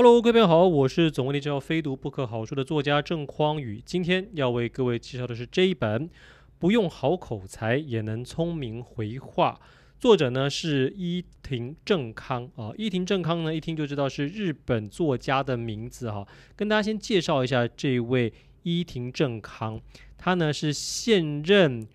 哈喽，各位朋友好，我是总为你介绍非读不可好书的作家郑匡宇。今天要为各位介绍的是这一本《不用好口才也能聪明回话》，作者呢是伊庭正康啊。伊庭正康呢，一听就知道是日本作家的名字哈。跟大家先介绍一下这位伊庭正康，他呢是现任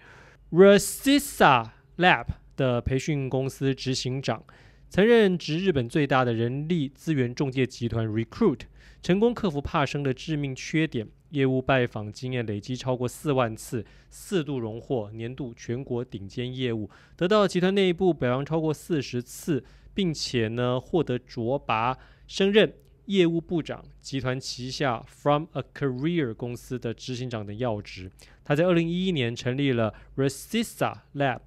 RCSA Lab 的培训公司执行长。曾任职日本最大的人力资源中介集团 Recruit，成功克服怕生的致命缺点，业务拜访经验累积超过四万次，四度荣获年度全国顶尖业务，得到集团内部表扬超过四十次，并且呢获得卓拔升任业务部长，集团旗下 From a Career 公司的执行长的要职。他在2011年成立了 Recisa Lab。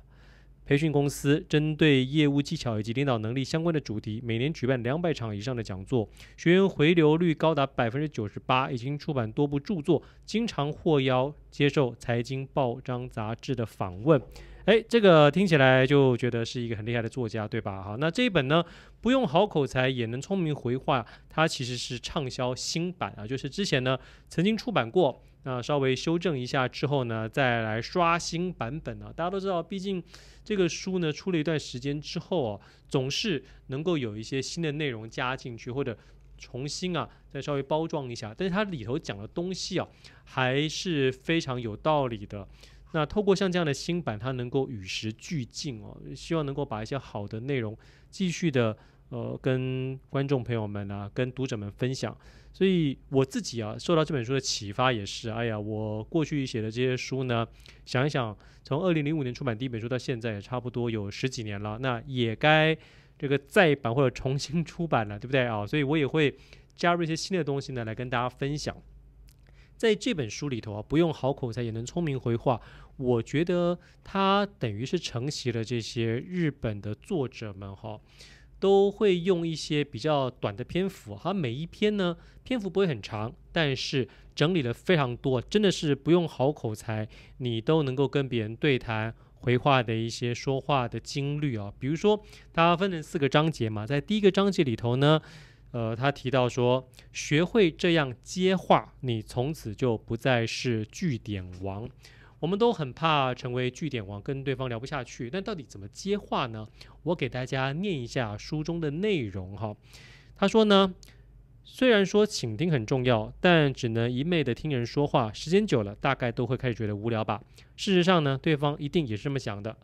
培训公司针对业务技巧以及领导能力相关的主题，每年举办两百场以上的讲座，学员回流率高达百分之九十八，已经出版多部著作，经常获邀。接受《财经报》章杂志的访问，哎，这个听起来就觉得是一个很厉害的作家，对吧？好，那这一本呢，不用好口才也能聪明回话，它其实是畅销新版啊，就是之前呢曾经出版过，那稍微修正一下之后呢，再来刷新版本啊。大家都知道，毕竟这个书呢出了一段时间之后啊，总是能够有一些新的内容加进去，或者。重新啊，再稍微包装一下，但是它里头讲的东西啊，还是非常有道理的。那透过像这样的新版，它能够与时俱进哦，希望能够把一些好的内容继续的呃，跟观众朋友们啊，跟读者们分享。所以我自己啊，受到这本书的启发也是，哎呀，我过去写的这些书呢，想一想，从二零零五年出版第一本书到现在，也差不多有十几年了，那也该。这个再版或者重新出版了，对不对啊？所以我也会加入一些新的东西呢，来跟大家分享。在这本书里头啊，不用好口才也能聪明回话。我觉得它等于是承袭了这些日本的作者们哈，都会用一些比较短的篇幅，像每一篇呢篇幅不会很长，但是整理了非常多，真的是不用好口才，你都能够跟别人对谈。回话的一些说话的经律啊，比如说，它分成四个章节嘛，在第一个章节里头呢，呃，他提到说，学会这样接话，你从此就不再是据点王。我们都很怕成为据点王，跟对方聊不下去。但到底怎么接话呢？我给大家念一下书中的内容哈。他说呢。虽然说倾听很重要，但只能一昧的听人说话，时间久了大概都会开始觉得无聊吧。事实上呢，对方一定也是这么想的，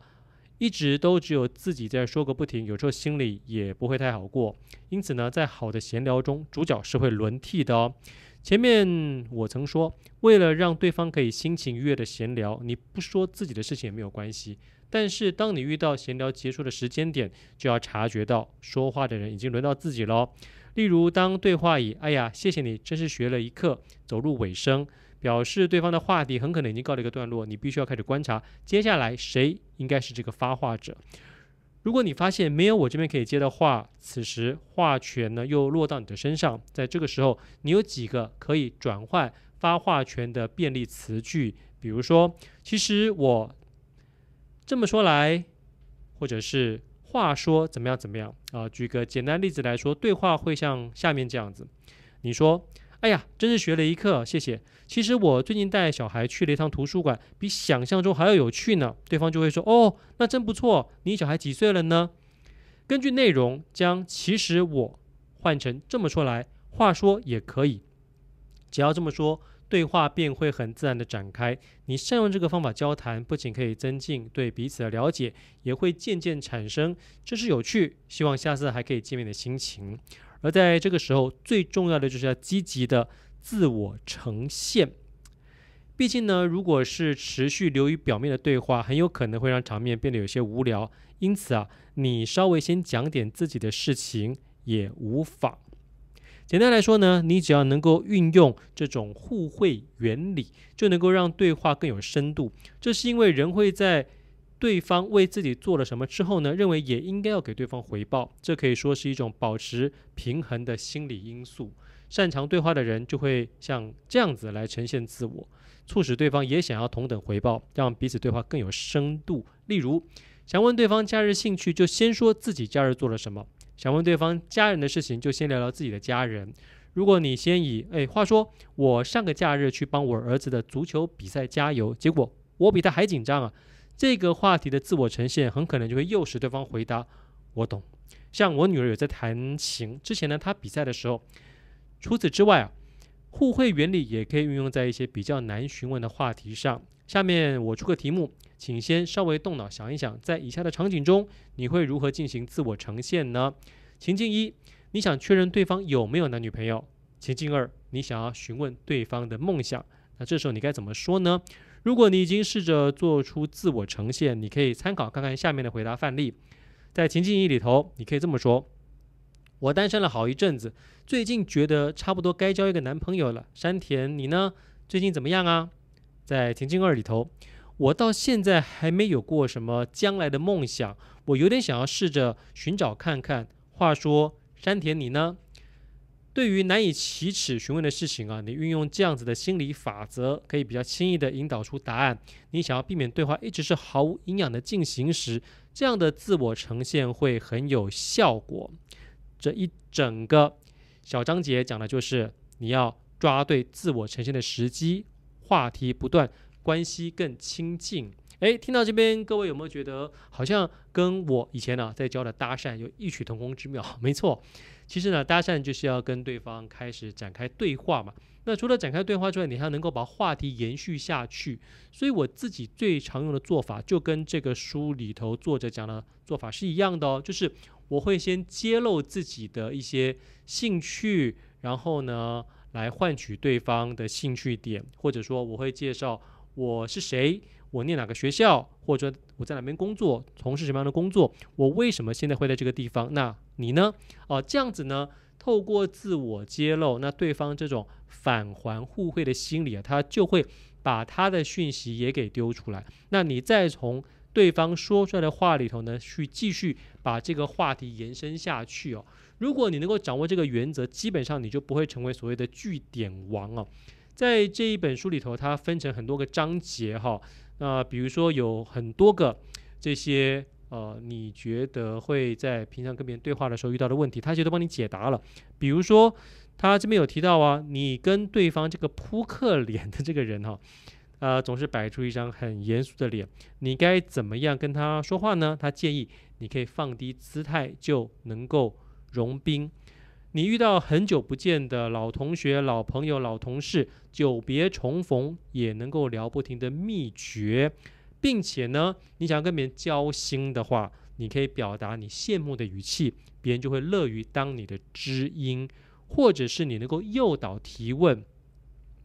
一直都只有自己在说个不停，有时候心里也不会太好过。因此呢，在好的闲聊中，主角是会轮替的哦。前面我曾说，为了让对方可以心情愉悦的闲聊，你不说自己的事情也没有关系。但是当你遇到闲聊结束的时间点，就要察觉到说话的人已经轮到自己了。例如，当对话以“哎呀，谢谢你，真是学了一课”走入尾声，表示对方的话题很可能已经告了一个段落，你必须要开始观察接下来谁应该是这个发话者。如果你发现没有我这边可以接的话，此时话权呢又落到你的身上，在这个时候，你有几个可以转换发话权的便利词句，比如说“其实我这么说来”，或者是。话说怎么样怎么样啊？举个简单例子来说，对话会像下面这样子：你说，哎呀，真是学了一课，谢谢。其实我最近带小孩去了一趟图书馆，比想象中还要有趣呢。对方就会说，哦，那真不错。你小孩几岁了呢？根据内容将“其实我”换成这么说来，话说也可以，只要这么说。对话便会很自然的展开。你善用这个方法交谈，不仅可以增进对彼此的了解，也会渐渐产生这是有趣，希望下次还可以见面的心情。而在这个时候，最重要的就是要积极的自我呈现。毕竟呢，如果是持续流于表面的对话，很有可能会让场面变得有些无聊。因此啊，你稍微先讲点自己的事情也无妨。简单来说呢，你只要能够运用这种互惠原理，就能够让对话更有深度。这是因为人会在对方为自己做了什么之后呢，认为也应该要给对方回报。这可以说是一种保持平衡的心理因素。擅长对话的人就会像这样子来呈现自我，促使对方也想要同等回报，让彼此对话更有深度。例如，想问对方假日兴趣，就先说自己假日做了什么。想问对方家人的事情，就先聊聊自己的家人。如果你先以“哎，话说我上个假日去帮我儿子的足球比赛加油，结果我比他还紧张啊”，这个话题的自我呈现，很可能就会诱使对方回答“我懂”。像我女儿有在弹琴，之前呢，她比赛的时候，除此之外啊，互惠原理也可以运用在一些比较难询问的话题上。下面我出个题目，请先稍微动脑想一想，在以下的场景中，你会如何进行自我呈现呢？情境一，你想确认对方有没有男女朋友；情境二，你想要询问对方的梦想。那这时候你该怎么说呢？如果你已经试着做出自我呈现，你可以参考看看下面的回答范例。在情境一里头，你可以这么说：“我单身了好一阵子，最近觉得差不多该交一个男朋友了。山田，你呢？最近怎么样啊？”在田径二里头，我到现在还没有过什么将来的梦想，我有点想要试着寻找看看。话说山田你呢？对于难以启齿询问的事情啊，你运用这样子的心理法则，可以比较轻易的引导出答案。你想要避免对话一直是毫无营养的进行时，这样的自我呈现会很有效果。这一整个小章节讲的就是你要抓对自我呈现的时机。话题不断，关系更亲近。诶，听到这边，各位有没有觉得好像跟我以前呢在教的搭讪有异曲同工之妙？没错，其实呢，搭讪就是要跟对方开始展开对话嘛。那除了展开对话之外，你还能够把话题延续下去。所以我自己最常用的做法，就跟这个书里头作者讲的做法是一样的哦，就是我会先揭露自己的一些兴趣，然后呢。来换取对方的兴趣点，或者说我会介绍我是谁，我念哪个学校，或者我在哪边工作，从事什么样的工作，我为什么现在会在这个地方？那你呢？哦，这样子呢，透过自我揭露，那对方这种返还互惠的心理啊，他就会把他的讯息也给丢出来。那你再从。对方说出来的话里头呢，去继续把这个话题延伸下去哦。如果你能够掌握这个原则，基本上你就不会成为所谓的据点王哦。在这一本书里头，它分成很多个章节哈。那比如说有很多个这些呃，你觉得会在平常跟别人对话的时候遇到的问题，他其实都帮你解答了。比如说他这边有提到啊，你跟对方这个扑克脸的这个人哈。呃，总是摆出一张很严肃的脸，你该怎么样跟他说话呢？他建议你可以放低姿态，就能够融冰。你遇到很久不见的老同学、老朋友、老同事，久别重逢也能够聊不停的秘诀，并且呢，你想跟别人交心的话，你可以表达你羡慕的语气，别人就会乐于当你的知音，或者是你能够诱导提问，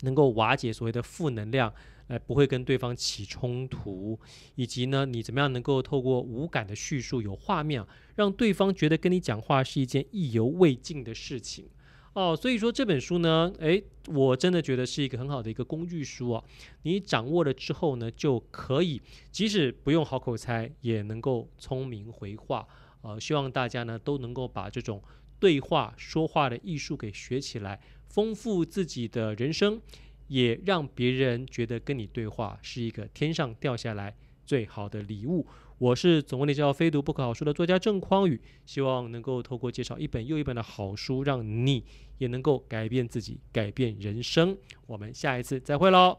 能够瓦解所谓的负能量。哎，不会跟对方起冲突，以及呢，你怎么样能够透过无感的叙述有画面，让对方觉得跟你讲话是一件意犹未尽的事情哦。所以说这本书呢，哎，我真的觉得是一个很好的一个工具书啊。你掌握了之后呢，就可以即使不用好口才，也能够聪明回话呃，希望大家呢都能够把这种对话说话的艺术给学起来，丰富自己的人生。也让别人觉得跟你对话是一个天上掉下来最好的礼物。我是总为你介绍非读不可好书的作家郑匡宇，希望能够透过介绍一本又一本的好书，让你也能够改变自己，改变人生。我们下一次再会喽。